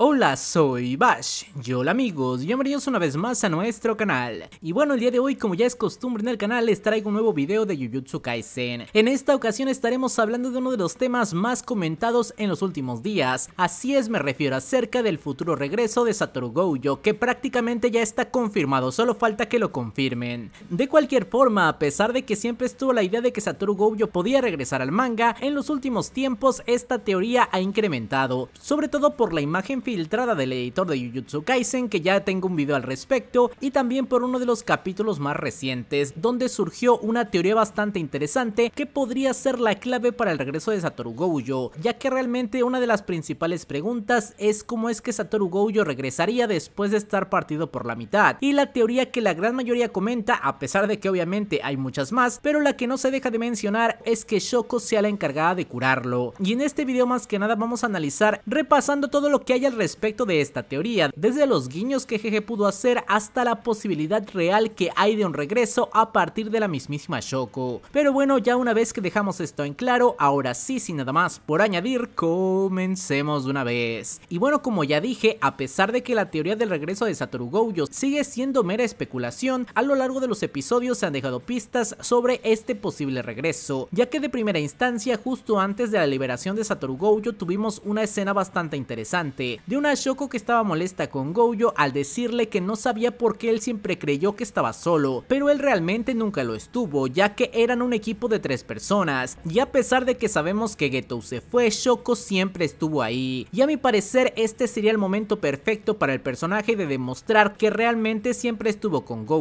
oh Hola, soy Bash. Y hola amigos, bienvenidos una vez más a nuestro canal. Y bueno, el día de hoy, como ya es costumbre en el canal, les traigo un nuevo video de Jujutsu Kaisen. En esta ocasión estaremos hablando de uno de los temas más comentados en los últimos días. Así es, me refiero acerca del futuro regreso de Satoru Gojo, que prácticamente ya está confirmado, solo falta que lo confirmen. De cualquier forma, a pesar de que siempre estuvo la idea de que Satoru Gojo podía regresar al manga, en los últimos tiempos esta teoría ha incrementado, sobre todo por la imagen filtrada del editor de Jujutsu Kaisen que ya tengo un video al respecto y también por uno de los capítulos más recientes donde surgió una teoría bastante interesante que podría ser la clave para el regreso de Satoru Gojo, ya que realmente una de las principales preguntas es cómo es que Satoru Gojo regresaría después de estar partido por la mitad y la teoría que la gran mayoría comenta a pesar de que obviamente hay muchas más pero la que no se deja de mencionar es que Shoko sea la encargada de curarlo y en este video más que nada vamos a analizar repasando todo lo que hay al respecto respecto de esta teoría, desde los guiños que GG pudo hacer hasta la posibilidad real que hay de un regreso a partir de la mismísima Shoko. Pero bueno, ya una vez que dejamos esto en claro, ahora sí, sin nada más por añadir, comencemos de una vez. Y bueno, como ya dije, a pesar de que la teoría del regreso de Satoru Gojo sigue siendo mera especulación, a lo largo de los episodios se han dejado pistas sobre este posible regreso, ya que de primera instancia, justo antes de la liberación de Satoru Gojo, tuvimos una escena bastante interesante, de a Shoko que estaba molesta con Gojo al decirle que no sabía por qué él siempre creyó que estaba solo, pero él realmente nunca lo estuvo, ya que eran un equipo de tres personas, y a pesar de que sabemos que Geto se fue, Shoko siempre estuvo ahí, y a mi parecer este sería el momento perfecto para el personaje de demostrar que realmente siempre estuvo con Gojo.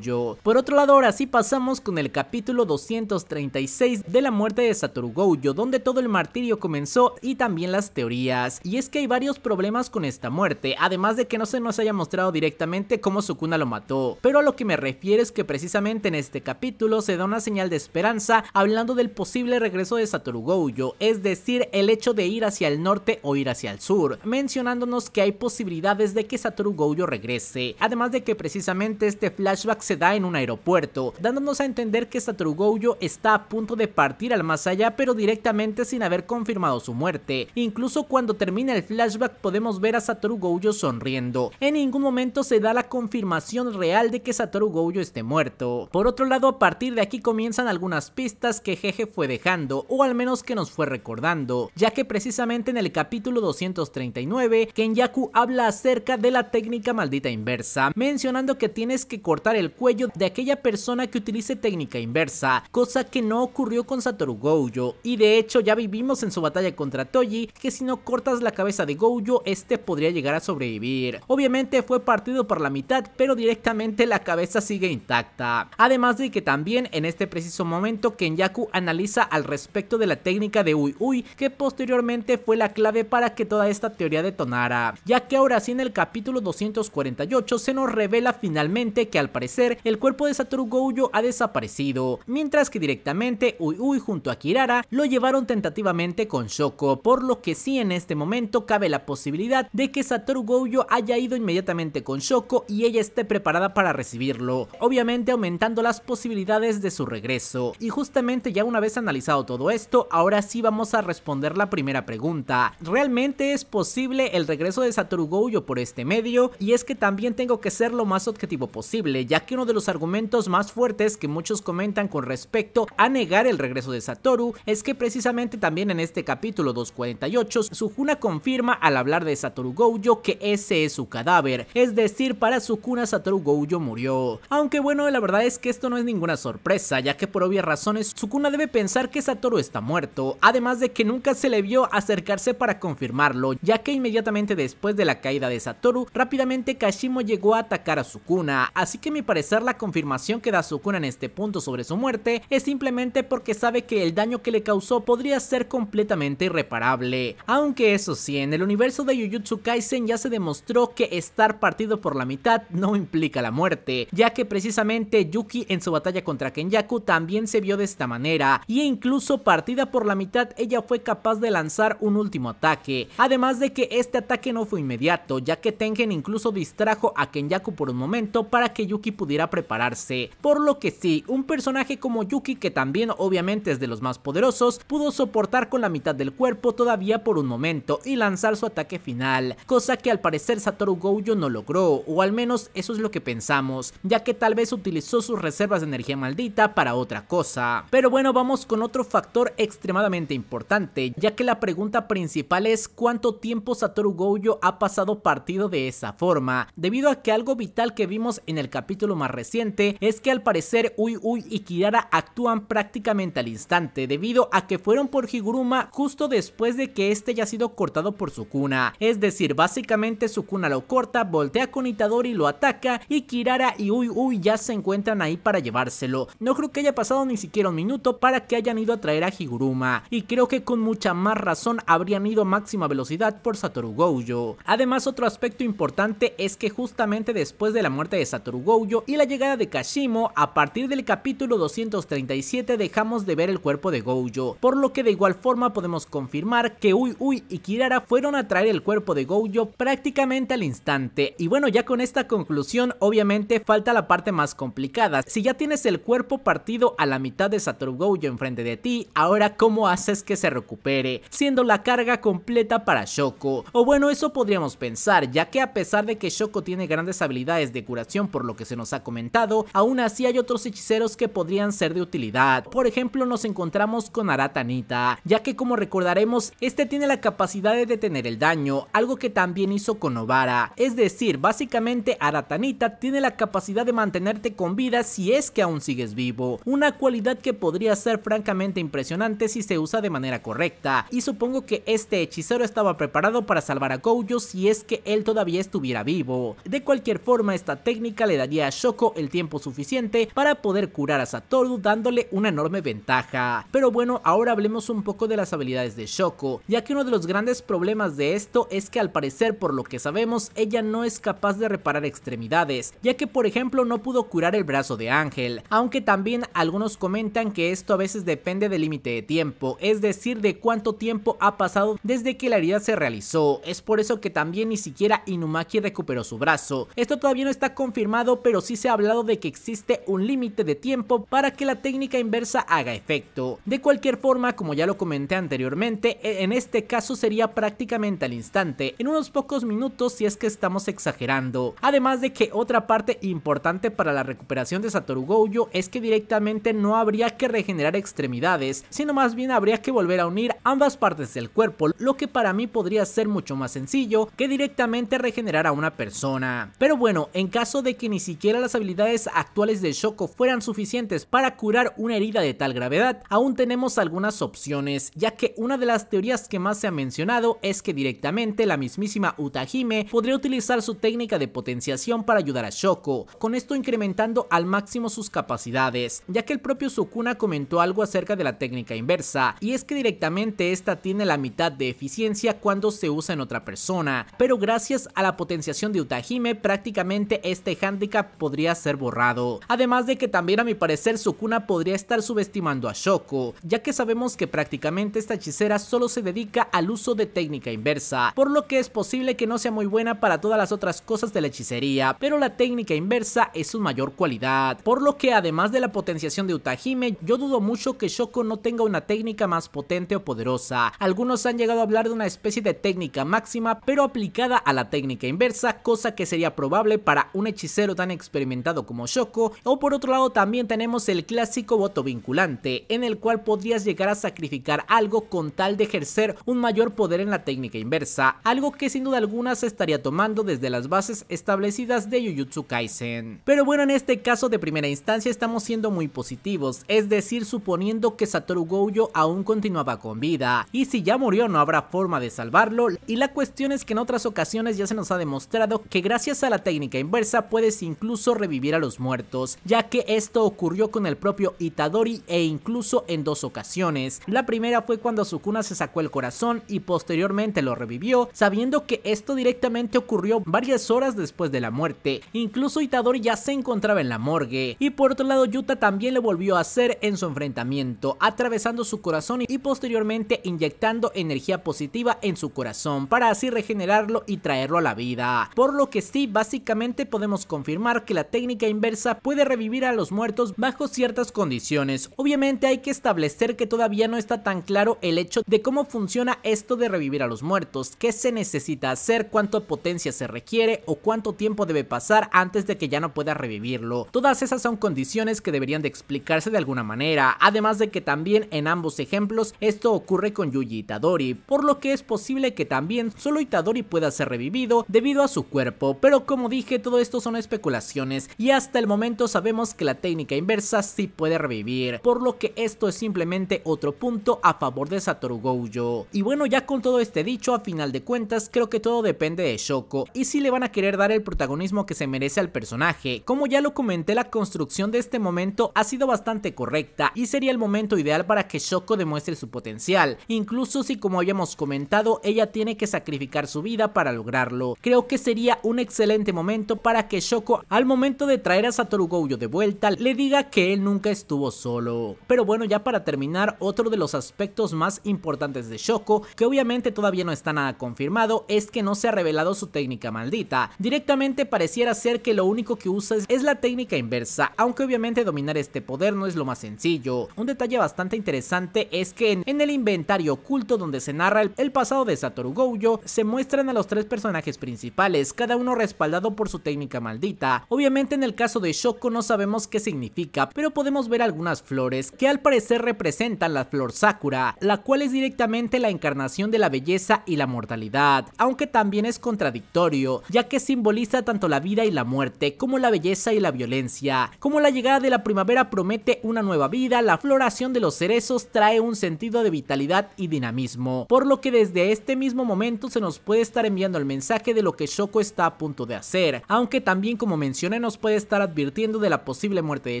Por otro lado, ahora sí pasamos con el capítulo 236 de la muerte de Satoru Gojo, donde todo el martirio comenzó y también las teorías, y es que hay varios problemas con este muerte, además de que no se nos haya mostrado directamente cómo Sukuna lo mató, pero a lo que me refiero es que precisamente en este capítulo se da una señal de esperanza hablando del posible regreso de Satoru Gojo, es decir, el hecho de ir hacia el norte o ir hacia el sur, mencionándonos que hay posibilidades de que Satoru Gojo regrese, además de que precisamente este flashback se da en un aeropuerto, dándonos a entender que Satoru Gojo está a punto de partir al más allá pero directamente sin haber confirmado su muerte, incluso cuando termina el flashback podemos ver a Satoru Gojo sonriendo. En ningún momento se da la confirmación real de que Satoru Gojo esté muerto. Por otro lado, a partir de aquí comienzan algunas pistas que Jeje fue dejando, o al menos que nos fue recordando, ya que precisamente en el capítulo 239, Kenyaku habla acerca de la técnica maldita inversa, mencionando que tienes que cortar el cuello de aquella persona que utilice técnica inversa, cosa que no ocurrió con Satoru Gojo, y de hecho ya vivimos en su batalla contra Toji que si no cortas la cabeza de Gojo, este podría llegar a sobrevivir. Obviamente fue partido por la mitad, pero directamente la cabeza sigue intacta. Además de que también en este preciso momento Kenyaku analiza al respecto de la técnica de Uy Uy, que posteriormente fue la clave para que toda esta teoría detonara, ya que ahora sí en el capítulo 248 se nos revela finalmente que al parecer el cuerpo de Satoru Gojo ha desaparecido, mientras que directamente Uy Uy junto a Kirara lo llevaron tentativamente con Shoko, por lo que sí en este momento cabe la posibilidad de que Satoru Gojo haya ido inmediatamente con Shoko y ella esté preparada para recibirlo, obviamente aumentando las posibilidades de su regreso. Y justamente ya una vez analizado todo esto, ahora sí vamos a responder la primera pregunta. ¿Realmente es posible el regreso de Satoru Gojo por este medio? Y es que también tengo que ser lo más objetivo posible, ya que uno de los argumentos más fuertes que muchos comentan con respecto a negar el regreso de Satoru es que precisamente también en este capítulo 248, Sujuna confirma al hablar de Satoru Gojo que ese es su cadáver, es decir, para Sukuna Satoru Gojo murió. Aunque bueno, la verdad es que esto no es ninguna sorpresa, ya que por obvias razones Sukuna debe pensar que Satoru está muerto, además de que nunca se le vio acercarse para confirmarlo, ya que inmediatamente después de la caída de Satoru, rápidamente Kashimo llegó a atacar a Sukuna, así que mi parecer la confirmación que da Sukuna en este punto sobre su muerte es simplemente porque sabe que el daño que le causó podría ser completamente irreparable. Aunque eso sí, en el universo de Jujutsu Kaisen ya se demostró que estar partido por la mitad no implica la muerte, ya que precisamente Yuki en su batalla contra Kenyaku también se vio de esta manera, y e incluso partida por la mitad ella fue capaz de lanzar un último ataque, además de que este ataque no fue inmediato, ya que Tengen incluso distrajo a Kenyaku por un momento para que Yuki pudiera prepararse, por lo que sí, un personaje como Yuki que también obviamente es de los más poderosos, pudo soportar con la mitad del cuerpo todavía por un momento y lanzar su ataque final cosa que al parecer Satoru Gojo no logró, o al menos eso es lo que pensamos, ya que tal vez utilizó sus reservas de energía maldita para otra cosa. Pero bueno, vamos con otro factor extremadamente importante, ya que la pregunta principal es cuánto tiempo Satoru Gojo ha pasado partido de esa forma, debido a que algo vital que vimos en el capítulo más reciente es que al parecer Uy Uy y Kirara actúan prácticamente al instante, debido a que fueron por Higuruma justo después de que este haya sido cortado por su cuna, es decir, decir, básicamente Sukuna lo corta, voltea con Itadori, lo ataca y Kirara y Uy Uy ya se encuentran ahí para llevárselo. No creo que haya pasado ni siquiera un minuto para que hayan ido a traer a Higuruma y creo que con mucha más razón habrían ido a máxima velocidad por Satoru Gojo. Además otro aspecto importante es que justamente después de la muerte de Satoru Gojo y la llegada de Kashimo, a partir del capítulo 237 dejamos de ver el cuerpo de Gojo, por lo que de igual forma podemos confirmar que Uy Uy y Kirara fueron a traer el cuerpo de Gojo prácticamente al instante. Y bueno, ya con esta conclusión, obviamente falta la parte más complicada. Si ya tienes el cuerpo partido a la mitad de Satoru Gojo enfrente de ti, ahora cómo haces que se recupere, siendo la carga completa para Shoko. O bueno, eso podríamos pensar, ya que a pesar de que Shoko tiene grandes habilidades de curación por lo que se nos ha comentado, aún así hay otros hechiceros que podrían ser de utilidad. Por ejemplo, nos encontramos con Aratanita, ya que como recordaremos, este tiene la capacidad de detener el daño, algo que también hizo con Obara. Es decir, básicamente Aratanita tiene la capacidad de mantenerte con vida si es que aún sigues vivo. Una cualidad que podría ser francamente impresionante si se usa de manera correcta. Y supongo que este hechicero estaba preparado para salvar a Gojo si es que él todavía estuviera vivo. De cualquier forma, esta técnica le daría a Shoko el tiempo suficiente para poder curar a Satoru dándole una enorme ventaja. Pero bueno, ahora hablemos un poco de las habilidades de Shoko, ya que uno de los grandes problemas de esto es que al parecer por lo que sabemos ella no es capaz de reparar extremidades, ya que por ejemplo no pudo curar el brazo de Ángel, aunque también algunos comentan que esto a veces depende del límite de tiempo, es decir de cuánto tiempo ha pasado desde que la herida se realizó, es por eso que también ni siquiera Inumaki recuperó su brazo, esto todavía no está confirmado pero sí se ha hablado de que existe un límite de tiempo para que la técnica inversa haga efecto, de cualquier forma como ya lo comenté anteriormente, e-, en este caso sería prácticamente al instante, en unos pocos minutos si es que estamos exagerando. Además de que otra parte importante para la recuperación de Satoru Gojo es que directamente no habría que regenerar extremidades, sino más bien habría que volver a unir ambas partes del cuerpo, lo que para mí podría ser mucho más sencillo que directamente regenerar a una persona. Pero bueno, en caso de que ni siquiera las habilidades actuales de Shoko fueran suficientes para curar una herida de tal gravedad, aún tenemos algunas opciones, ya que una de las teorías que más se ha mencionado es que directamente la misma mismísima Utahime podría utilizar su técnica de potenciación para ayudar a Shoko, con esto incrementando al máximo sus capacidades, ya que el propio Sukuna comentó algo acerca de la técnica inversa, y es que directamente esta tiene la mitad de eficiencia cuando se usa en otra persona, pero gracias a la potenciación de Utahime prácticamente este hándicap podría ser borrado. Además de que también a mi parecer Sukuna podría estar subestimando a Shoko, ya que sabemos que prácticamente esta hechicera solo se dedica al uso de técnica inversa, por lo que es posible que no sea muy buena para todas las otras cosas de la hechicería, pero la técnica inversa es su mayor cualidad, por lo que además de la potenciación de Utahime, yo dudo mucho que Shoko no tenga una técnica más potente o poderosa. Algunos han llegado a hablar de una especie de técnica máxima, pero aplicada a la técnica inversa, cosa que sería probable para un hechicero tan experimentado como Shoko, o por otro lado también tenemos el clásico voto vinculante, en el cual podrías llegar a sacrificar algo con tal de ejercer un mayor poder en la técnica inversa, algo que sin duda alguna se estaría tomando desde las bases establecidas de Jujutsu Kaisen. Pero bueno, en este caso de primera instancia estamos siendo muy positivos, es decir, suponiendo que Satoru Gojo aún continuaba con vida, y si ya murió no habrá forma de salvarlo, y la cuestión es que en otras ocasiones ya se nos ha demostrado que gracias a la técnica inversa puedes incluso revivir a los muertos, ya que esto ocurrió con el propio Itadori e incluso en dos ocasiones. La primera fue cuando Sukuna se sacó el corazón y posteriormente lo revivió, sabiendo que esto directamente ocurrió varias horas después de la muerte. Incluso Itadori ya se encontraba en la morgue. Y por otro lado, Yuta también lo volvió a hacer en su enfrentamiento, atravesando su corazón y posteriormente inyectando energía positiva en su corazón para así regenerarlo y traerlo a la vida. Por lo que sí, básicamente podemos confirmar que la técnica inversa puede revivir a los muertos bajo ciertas condiciones. Obviamente hay que establecer que todavía no está tan claro el hecho de cómo funciona esto de revivir a los muertos, que se necesita hacer, cuánto potencia se requiere o cuánto tiempo debe pasar antes de que ya no pueda revivirlo. Todas esas son condiciones que deberían de explicarse de alguna manera, además de que también en ambos ejemplos esto ocurre con Yuji Itadori, por lo que es posible que también solo Itadori pueda ser revivido debido a su cuerpo, pero como dije todo esto son especulaciones y hasta el momento sabemos que la técnica inversa sí puede revivir, por lo que esto es simplemente otro punto a favor de Satoru Gojo. Y bueno ya con todo este dicho a final de cuentas creo que todo depende de Shoko y si le van a querer dar el protagonismo que se merece al personaje. Como ya lo comenté, la construcción de este momento ha sido bastante correcta y sería el momento ideal para que Shoko demuestre su potencial, incluso si como habíamos comentado ella tiene que sacrificar su vida para lograrlo. Creo que sería un excelente momento para que Shoko al momento de traer a Satoru Gojo de vuelta le diga que él nunca estuvo solo. Pero bueno, ya para terminar, otro de los aspectos más importantes de Shoko, que obviamente todavía no está nada confirmado, es que no se ha revelado su técnica maldita. Directamente pareciera ser que lo único que usa es, la técnica inversa, aunque obviamente dominar este poder no es lo más sencillo. Un detalle bastante interesante es que en, el inventario oculto donde se narra el, pasado de Satoru Gojo, se muestran a los tres personajes principales, cada uno respaldado por su técnica maldita. Obviamente en el caso de Shoko no sabemos qué significa, pero podemos ver algunas flores que al parecer representan la flor Sakura, la cual es directamente la encarnación de la belleza y la mortalidad aunque también es contradictorio, ya que simboliza tanto la vida y la muerte, como la belleza y la violencia. Como la llegada de la primavera promete una nueva vida, la floración de los cerezos trae un sentido de vitalidad y dinamismo, por lo que desde este mismo momento se nos puede estar enviando el mensaje de lo que Shoko está a punto de hacer, aunque también como mencioné nos puede estar advirtiendo de la posible muerte de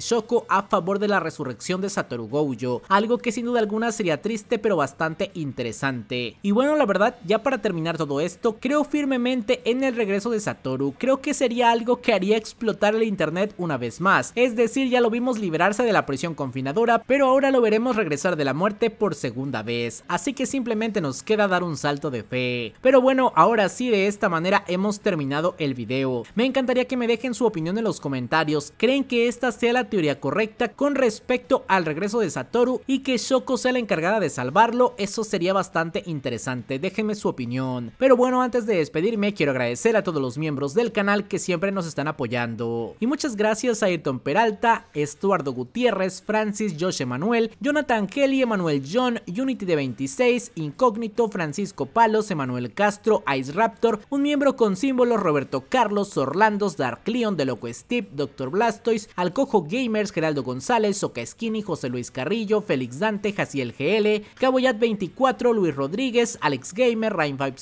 Shoko a favor de la resurrección de Satoru Gojo, algo que sin duda alguna sería triste pero bastante interesante. Y bueno la verdad ya para terminar todo esto, creo firmemente en el regreso de Satoru, creo que sería algo que haría explotar el internet una vez más, es decir ya lo vimos liberarse de la prisión confinadora, pero ahora lo veremos regresar de la muerte por segunda vez, así que simplemente nos queda dar un salto de fe. Pero bueno, ahora sí de esta manera hemos terminado el video, me encantaría que me dejen su opinión en los comentarios, ¿creen que esta sea la teoría correcta con respecto al regreso de Satoru y que Shoko sea la encargada de salvarlo? Eso sería bastante interesante, déjenme su opinión. Pero bueno, antes de despedirme, quiero agradecer a todos los miembros del canal que siempre nos están apoyando. Y muchas gracias a Ayrton Peralta, Estuardo Gutiérrez, Francis Josh Emanuel, Jonathan Kelly, Emanuel John, Unity de 26, Incógnito, Francisco Palos, Emanuel Castro, Ice Raptor, un miembro con símbolos Roberto Carlos, Orlandos, Dark Leon, De Loco Steve, doctor Blastoise, Alcojo Gamers, Geraldo González, Soca Skinny, José Luis Carrillo, Félix Dante, Jaciel GL, Caboyat 24, Luis Rodríguez, Alex Gamer, Rain 50